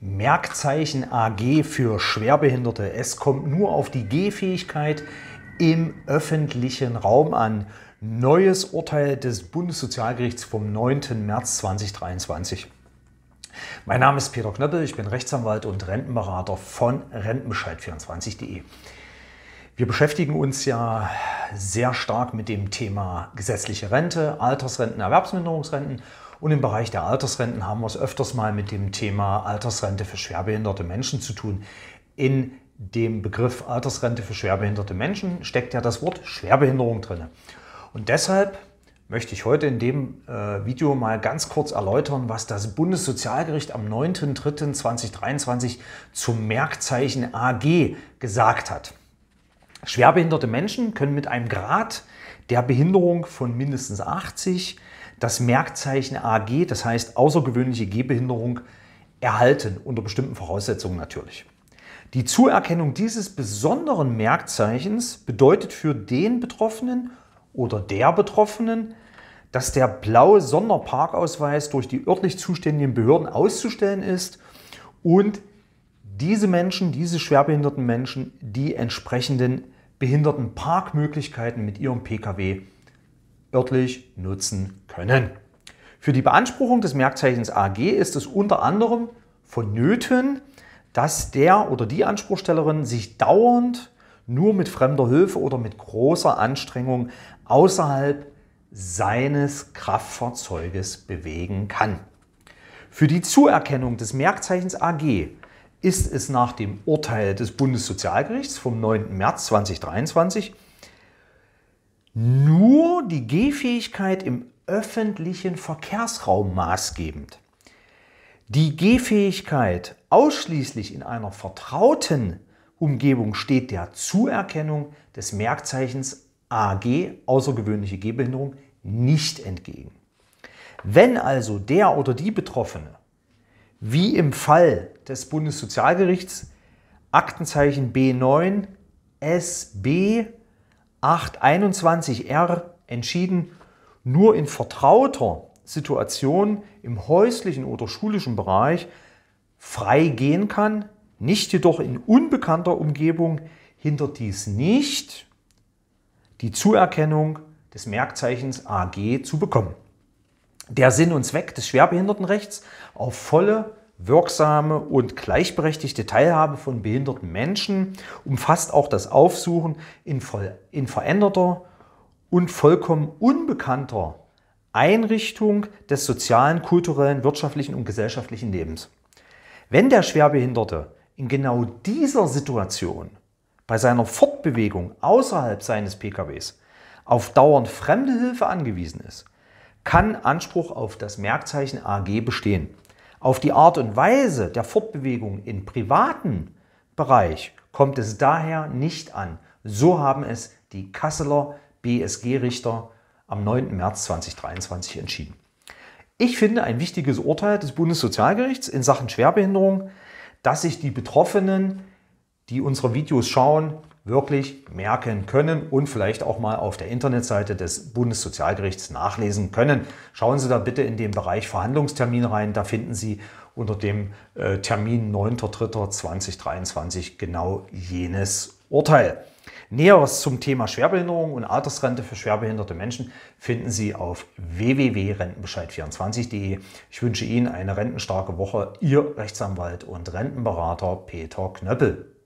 Merkzeichen AG für Schwerbehinderte. Es kommt nur auf die Gehfähigkeit im öffentlichen Raum an. Neues Urteil des Bundessozialgerichts vom 9. März 2023. Mein Name ist Peter Knöppel, ich bin Rechtsanwalt und Rentenberater von rentenbescheid24.de. Wir beschäftigen uns ja sehr stark mit dem Thema gesetzliche Rente, Altersrenten, Erwerbsminderungsrenten und im Bereich der Altersrenten haben wir es öfters mal mit dem Thema Altersrente für schwerbehinderte Menschen zu tun. In dem Begriff Altersrente für schwerbehinderte Menschen steckt ja das Wort Schwerbehinderung drin. Und deshalb möchte ich heute in dem äh, Video mal ganz kurz erläutern, was das Bundessozialgericht am 9.3.2023 zum Merkzeichen AG gesagt hat. Schwerbehinderte Menschen können mit einem Grad der Behinderung von mindestens 80 das Merkzeichen AG, das heißt außergewöhnliche Gehbehinderung, erhalten, unter bestimmten Voraussetzungen natürlich. Die Zuerkennung dieses besonderen Merkzeichens bedeutet für den Betroffenen oder der Betroffenen, dass der blaue Sonderparkausweis durch die örtlich zuständigen Behörden auszustellen ist und diese Menschen, diese schwerbehinderten Menschen, die entsprechenden Behindertenparkmöglichkeiten mit ihrem Pkw örtlich nutzen können. Für die Beanspruchung des Merkzeichens AG ist es unter anderem vonnöten, dass der oder die Anspruchstellerin sich dauernd nur mit fremder Hilfe oder mit großer Anstrengung außerhalb seines Kraftfahrzeuges bewegen kann. Für die Zuerkennung des Merkzeichens AG ist es nach dem Urteil des Bundessozialgerichts vom 9. März 2023 nur die Gehfähigkeit im öffentlichen Verkehrsraum maßgebend. Die Gehfähigkeit ausschließlich in einer vertrauten Umgebung steht der Zuerkennung des Merkzeichens AG außergewöhnliche Gehbehinderung nicht entgegen. Wenn also der oder die Betroffene, wie im Fall des Bundessozialgerichts, Aktenzeichen B9 SB 821R entschieden, nur in vertrauter Situation im häuslichen oder schulischen Bereich frei gehen kann, nicht jedoch in unbekannter Umgebung, hinter dies nicht, die Zuerkennung des Merkzeichens AG zu bekommen. Der Sinn und Zweck des Schwerbehindertenrechts auf volle wirksame und gleichberechtigte Teilhabe von behinderten Menschen umfasst auch das Aufsuchen in, voll, in veränderter und vollkommen unbekannter Einrichtung des sozialen, kulturellen, wirtschaftlichen und gesellschaftlichen Lebens. Wenn der Schwerbehinderte in genau dieser Situation bei seiner Fortbewegung außerhalb seines PKWs auf dauernd fremde Hilfe angewiesen ist, kann Anspruch auf das Merkzeichen AG bestehen. Auf die Art und Weise der Fortbewegung im privaten Bereich kommt es daher nicht an. So haben es die Kasseler BSG-Richter am 9. März 2023 entschieden. Ich finde ein wichtiges Urteil des Bundessozialgerichts in Sachen Schwerbehinderung, dass sich die Betroffenen, die unsere Videos schauen, wirklich merken können und vielleicht auch mal auf der Internetseite des Bundessozialgerichts nachlesen können. Schauen Sie da bitte in den Bereich Verhandlungstermin rein, da finden Sie unter dem äh, Termin 9.3.2023 genau jenes Urteil. Näheres zum Thema Schwerbehinderung und Altersrente für schwerbehinderte Menschen finden Sie auf www.rentenbescheid24.de. Ich wünsche Ihnen eine rentenstarke Woche. Ihr Rechtsanwalt und Rentenberater Peter Knöppel.